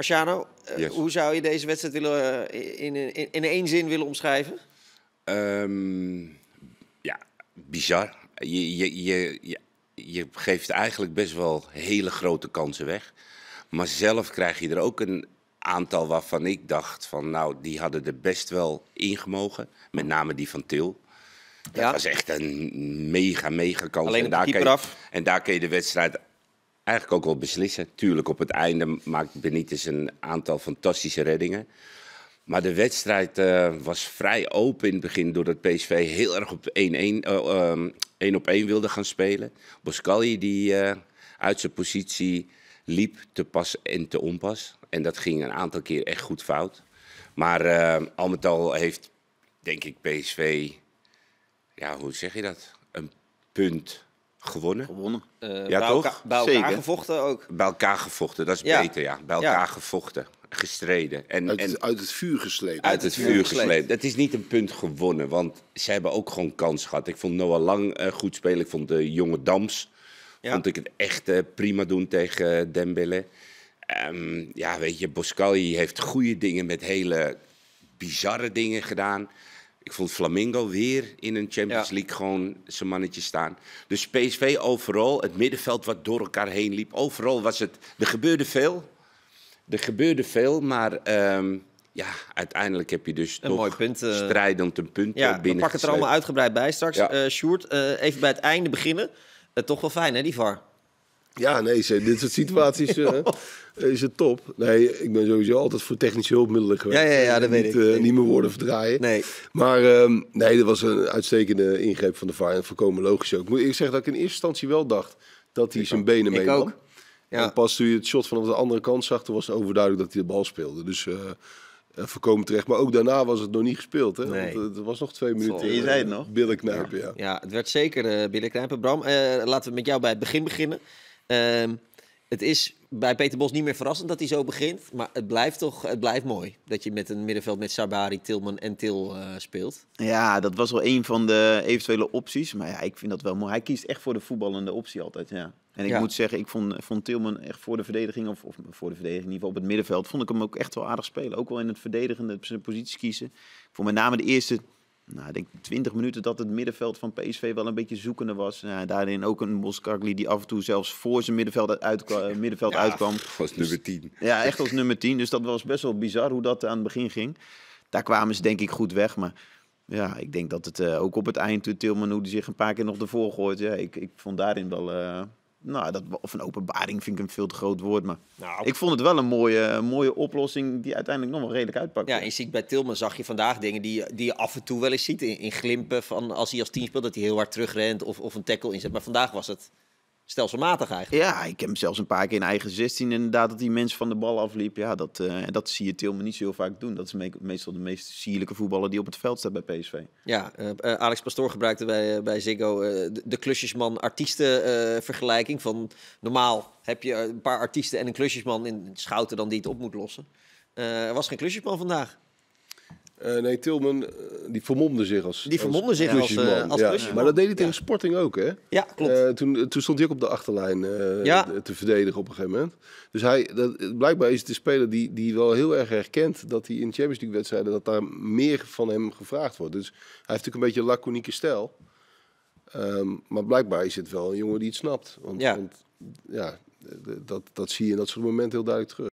Marciano, eh, hoe zou je deze wedstrijd willen, eh, in, in, in één zin willen omschrijven? Ehm, ja, bizar. Je, je, je, je, je geeft eigenlijk best wel hele grote kansen weg. Maar zelf krijg je er ook een aantal waarvan ik dacht van nou, die hadden er best wel ingemogen. Met name die van Til. Dat was echt een mega, mega kans. Alleen en daar, kun en daar kun je de wedstrijd eigenlijk ook wel beslissen. Tuurlijk, op het einde maakt Benitez een aantal fantastische reddingen. Maar de wedstrijd eh, was vrij open in het begin, doordat PSV heel erg op 1-1, uh, eh, ehm, op 1 wilde gaan spelen. Boscalli die eh, uit zijn positie liep te pas en te onpas. En dat ging een aantal keer echt goed fout. Maar al met al heeft, denk ik, PSV, ja, hoe zeg je dat? Een punt Gewonnen. Eh, ja, bij, toch? bij elkaar gevochten ook. Bij elkaar gevochten, dat is beter, ja. Bij elkaar gevochten, gestreden. En, uit, het, en, uit het vuur gesleept. Uit het, vuur, geslepen. gesleept. Dat is niet een punt gewonnen, want ze hebben ook gewoon kans gehad. Ik vond Noah Lang uh, goed spelen. Ik vond de jonge Dams. Vond ik het echt eh, prima doen tegen Dembele. Um, ja, weet je, Boscali heeft goede dingen met hele bizarre dingen gedaan. Ik vond Flamingo weer in een Champions League gewoon zijn mannetje staan. Dus PSV overal, het middenveld wat door elkaar heen liep. Overal was het... Er gebeurde veel. Er gebeurde veel, maar... Ehm, ja, uiteindelijk heb je dus een toch mooi punt, eh, een punt ja, binnen. We pakken het er allemaal uitgebreid bij straks. Eh, Sjoerd, eh, even bij het einde beginnen. toch wel fijn hè, die VAR? Ja, nee, dit soort situaties eh, eh, is het top. Nee, ik ben sowieso altijd voor technische hulpmiddelen geweest. Ja, ja, ja eh, dat weet niet, ik. niet meer woorden verdraaien. Nee. Maar ehm, nee, dat was een uitstekende ingreep van de VAR. En voorkomen logisch ook. Moet ik zeg dat ik in eerste instantie wel dacht dat hij zijn benen mee ook. Ja. En pas toen je het shot van de andere kant zag, toen was het overduidelijk dat hij de bal speelde. Dus... voorkomen terecht. Maar ook daarna was het nog niet gespeeld. Hè? Nee. Want het was nog twee minuten. Je zei het nog. Billenknijpen, ja. ja. ja. het werd zeker uh, billenknijpen. Bram, laten we met jou bij het begin beginnen. Ehm, het is bij Peter Bos niet meer verrassend dat hij zo begint. Maar het blijft toch het blijft mooi. Dat je met een middenveld met Sabari, Tilman en Til eh, speelt. Ja, dat was wel een van de eventuele opties. Maar ja, ik vind dat wel mooi. Hij kiest echt voor de voetballende optie altijd. Ja. En ik moet zeggen, ik vond, Tilman echt voor de verdediging, of, of voor de verdediging, in ieder geval op het middenveld, vond ik hem ook echt wel aardig spelen. Ook wel in het verdedigende zijn posities kiezen. Voor met name de eerste nou, ik denk 20 minuten dat het middenveld van PSV wel een beetje zoekende was. daarin ook een Boskakli die af en toe zelfs voor zijn middenveld, uit, eh, middenveld uitkwam. Als nummer 10. Dus ja, echt als nummer 10. Dus dat was best wel bizar hoe dat aan het begin ging. Daar kwamen ze denk ik goed weg. Maar ja, ik denk dat het eh, ook op het eind toen eh, Tilman hoe die zich een paar keer nog ervoor gooit. Ja, ik, ik vond daarin wel nou, dat, of een openbaring vind ik een veel te groot woord. Maar nou, ik vond het wel een mooie, mooie oplossing die uiteindelijk nog wel redelijk uitpakte. Ja, je ziet bij Tilman zag je vandaag dingen die, die je af en toe wel eens ziet. In, in glimpen van als hij als team speelt dat hij heel hard terugrent of, of een tackle inzet. Maar vandaag was het stelselmatig eigenlijk. Ja, ik heb hem zelfs een paar keer in eigen 16 inderdaad dat die mensen van de bal afliep. Ja, dat, eh, dat zie je Tilman niet zo heel vaak doen. Dat is meestal de meest sierlijke voetballer die op het veld staat bij PSV. Ja, eh, eh, Alex Pastoor gebruikte bij, bij Ziggo de, klusjesman-artiesten vergelijking. Van normaal heb je een paar artiesten en een klusjesman in Schouten dan die het op moet lossen. er was geen klusjesman vandaag. Eh, nee, Tilman, eh, die vermomde zich als Die vermomde zich als, eh, als Maar dat deed hij tegen Sporting ook, hè? Ja, klopt. toen, toen stond hij ook op de achterlijn te verdedigen op een gegeven moment. Dus hij, dat, blijkbaar is het de speler die, die wel heel erg herkent dat hij in Champions League-wedstrijden... dat daar meer van hem gevraagd wordt. Dus hij heeft natuurlijk een beetje een laconieke stijl. Ehm, maar blijkbaar is het wel een jongen die het snapt. Want, ja, want, ja dat, dat zie je in dat soort momenten heel duidelijk terug.